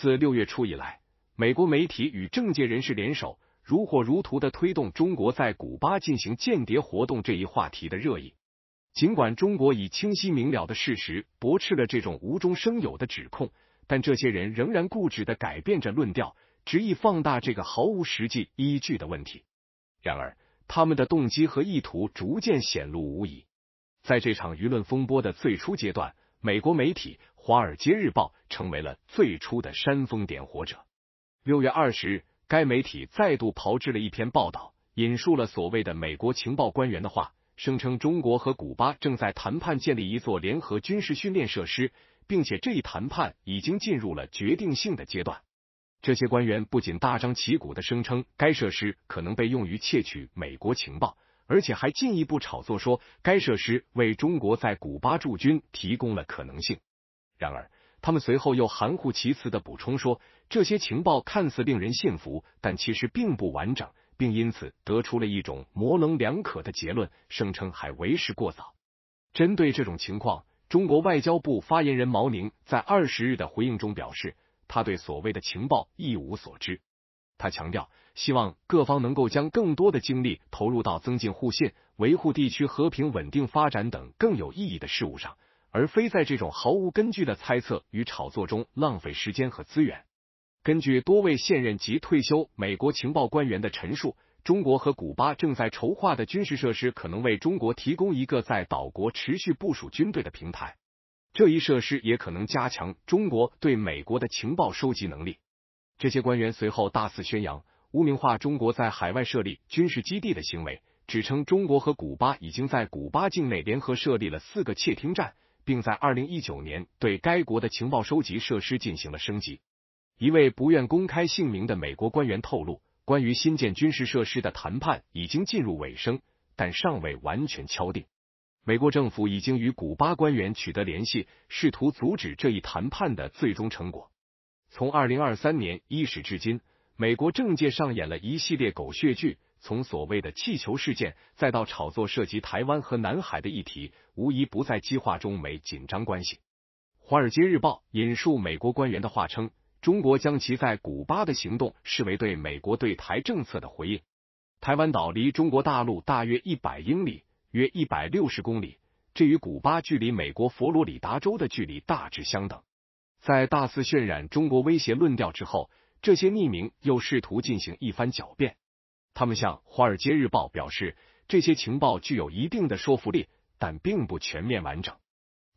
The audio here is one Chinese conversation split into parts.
自六月初以来，美国媒体与政界人士联手，如火如荼的推动中国在古巴进行间谍活动这一话题的热议。尽管中国以清晰明了的事实驳斥了这种无中生有的指控，但这些人仍然固执的改变着论调，执意放大这个毫无实际依据的问题。然而，他们的动机和意图逐渐显露无遗。在这场舆论风波的最初阶段。美国媒体《华尔街日报》成为了最初的煽风点火者。六月二十日，该媒体再度炮制了一篇报道，引述了所谓的美国情报官员的话，声称中国和古巴正在谈判建立一座联合军事训练设施，并且这一谈判已经进入了决定性的阶段。这些官员不仅大张旗鼓的声称该设施可能被用于窃取美国情报。而且还进一步炒作说，该设施为中国在古巴驻军提供了可能性。然而，他们随后又含糊其辞的补充说，这些情报看似令人信服，但其实并不完整，并因此得出了一种模棱两可的结论，声称还为时过早。针对这种情况，中国外交部发言人毛宁在二十日的回应中表示，他对所谓的情报一无所知。他强调，希望各方能够将更多的精力投入到增进互信、维护地区和平稳定发展等更有意义的事物上，而非在这种毫无根据的猜测与炒作中浪费时间和资源。根据多位现任及退休美国情报官员的陈述，中国和古巴正在筹划的军事设施可能为中国提供一个在岛国持续部署军队的平台，这一设施也可能加强中国对美国的情报收集能力。这些官员随后大肆宣扬、污名化中国在海外设立军事基地的行为，指称中国和古巴已经在古巴境内联合设立了四个窃听站，并在二零一九年对该国的情报收集设施进行了升级。一位不愿公开姓名的美国官员透露，关于新建军事设施的谈判已经进入尾声，但尚未完全敲定。美国政府已经与古巴官员取得联系，试图阻止这一谈判的最终成果。从二零二三年伊始至今，美国政界上演了一系列狗血剧，从所谓的气球事件，再到炒作涉及台湾和南海的议题，无疑不在激化中美紧张关系。《华尔街日报》引述美国官员的话称，中国将其在古巴的行动视为对美国对台政策的回应。台湾岛离中国大陆大约一百英里，约一百六十公里，这与古巴距离美国佛罗里达州的距离大致相等。在大肆渲染中国威胁论调之后，这些匿名又试图进行一番狡辩。他们向《华尔街日报》表示，这些情报具有一定的说服力，但并不全面完整。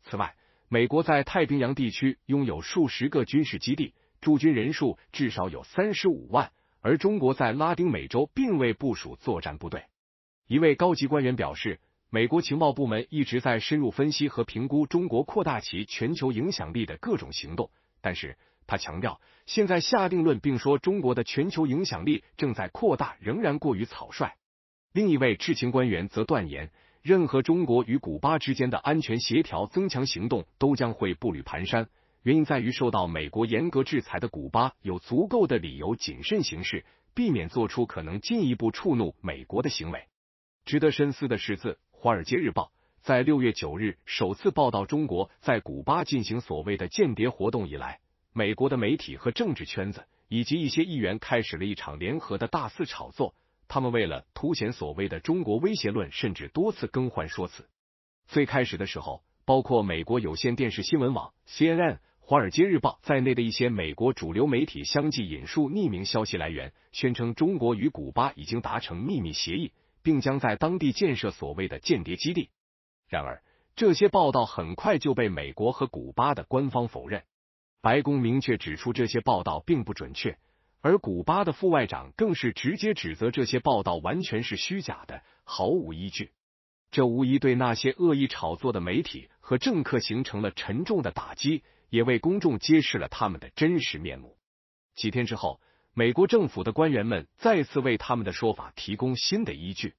此外，美国在太平洋地区拥有数十个军事基地，驻军人数至少有三十五万，而中国在拉丁美洲并未部署作战部队。一位高级官员表示。美国情报部门一直在深入分析和评估中国扩大其全球影响力的各种行动，但是他强调，现在下定论并说中国的全球影响力正在扩大，仍然过于草率。另一位知情官员则断言，任何中国与古巴之间的安全协调增强行动都将会步履蹒跚，原因在于受到美国严格制裁的古巴有足够的理由谨慎行事，避免做出可能进一步触怒美国的行为。值得深思的是字。《华尔街日报》在六月九日首次报道中国在古巴进行所谓的间谍活动以来，美国的媒体和政治圈子以及一些议员开始了一场联合的大肆炒作。他们为了凸显所谓的中国威胁论，甚至多次更换说辞。最开始的时候，包括美国有线电视新闻网 （CNN）、《华尔街日报》在内的一些美国主流媒体相继引述匿名消息来源，宣称中国与古巴已经达成秘密协议。并将在当地建设所谓的间谍基地。然而，这些报道很快就被美国和古巴的官方否认。白宫明确指出这些报道并不准确，而古巴的副外长更是直接指责这些报道完全是虚假的，毫无依据。这无疑对那些恶意炒作的媒体和政客形成了沉重的打击，也为公众揭示了他们的真实面目。几天之后。美国政府的官员们再次为他们的说法提供新的依据。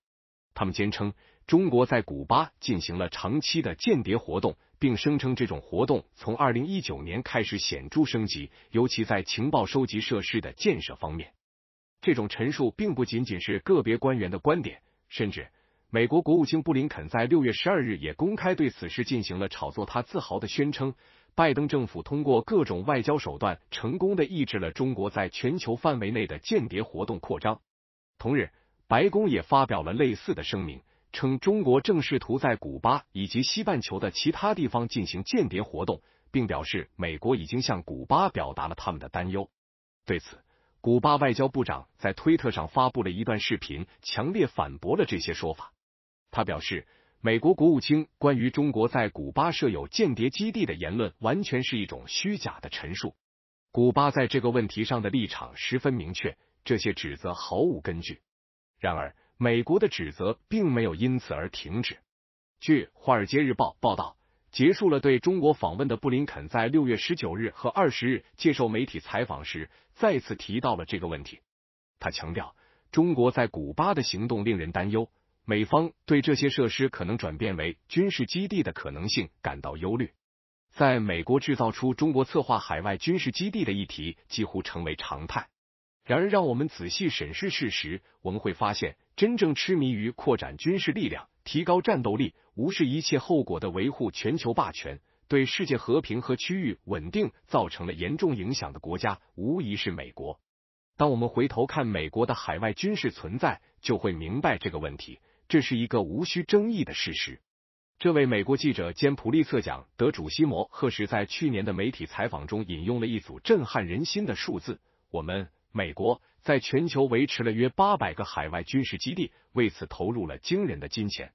他们坚称，中国在古巴进行了长期的间谍活动，并声称这种活动从二零一九年开始显著升级，尤其在情报收集设施的建设方面。这种陈述并不仅仅是个别官员的观点，甚至美国国务卿布林肯在六月十二日也公开对此事进行了炒作。他自豪的宣称。拜登政府通过各种外交手段，成功的抑制了中国在全球范围内的间谍活动扩张。同日，白宫也发表了类似的声明，称中国正试图在古巴以及西半球的其他地方进行间谍活动，并表示美国已经向古巴表达了他们的担忧。对此，古巴外交部长在推特上发布了一段视频，强烈反驳了这些说法。他表示。美国国务卿关于中国在古巴设有间谍基地的言论，完全是一种虚假的陈述。古巴在这个问题上的立场十分明确，这些指责毫无根据。然而，美国的指责并没有因此而停止。据《华尔街日报》报道，结束了对中国访问的布林肯在六月十九日和二十日接受媒体采访时，再次提到了这个问题。他强调，中国在古巴的行动令人担忧。美方对这些设施可能转变为军事基地的可能性感到忧虑。在美国制造出中国策划海外军事基地的议题几乎成为常态。然而，让我们仔细审视事实，我们会发现，真正痴迷于扩展军事力量、提高战斗力、无视一切后果的维护全球霸权，对世界和平和区域稳定造成了严重影响的国家，无疑是美国。当我们回头看美国的海外军事存在，就会明白这个问题。这是一个无需争议的事实。这位美国记者兼普利策奖得主西摩·赫什在去年的媒体采访中引用了一组震撼人心的数字：我们美国在全球维持了约八百个海外军事基地，为此投入了惊人的金钱。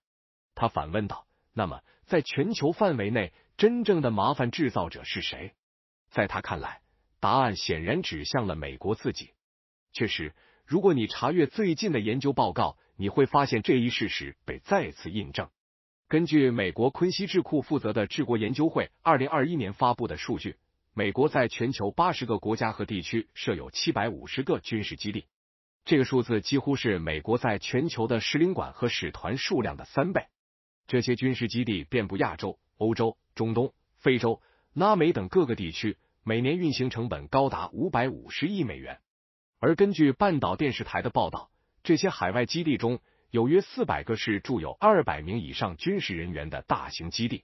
他反问道：“那么，在全球范围内，真正的麻烦制造者是谁？”在他看来，答案显然指向了美国自己。确实，如果你查阅最近的研究报告，你会发现这一事实被再次印证。根据美国昆西智库负责的治国研究会二零二一年发布的数据，美国在全球八十个国家和地区设有七百五十个军事基地，这个数字几乎是美国在全球的使领馆和使团数量的三倍。这些军事基地遍布亚洲、欧洲、中东、非洲、拉美等各个地区，每年运行成本高达五百五十亿美元。而根据半岛电视台的报道，这些海外基地中有约四百个是住有二百名以上军事人员的大型基地，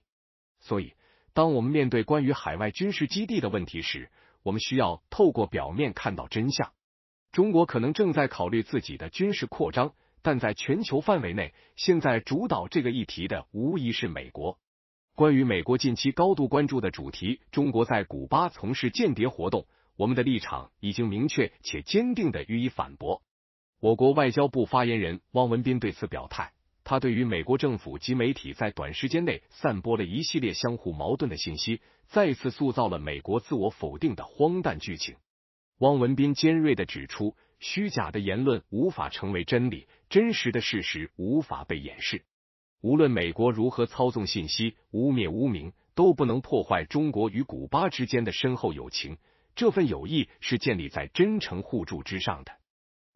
所以，当我们面对关于海外军事基地的问题时，我们需要透过表面看到真相。中国可能正在考虑自己的军事扩张，但在全球范围内，现在主导这个议题的无疑是美国。关于美国近期高度关注的主题——中国在古巴从事间谍活动，我们的立场已经明确且坚定的予以反驳。我国外交部发言人汪文斌对此表态，他对于美国政府及媒体在短时间内散播了一系列相互矛盾的信息，再次塑造了美国自我否定的荒诞剧情。汪文斌尖锐的指出，虚假的言论无法成为真理，真实的事实无法被掩饰。无论美国如何操纵信息、污蔑污名，都不能破坏中国与古巴之间的深厚友情。这份友谊是建立在真诚互助之上的。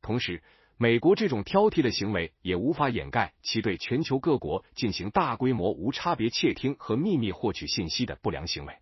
同时，美国这种挑剔的行为，也无法掩盖其对全球各国进行大规模无差别窃听和秘密获取信息的不良行为。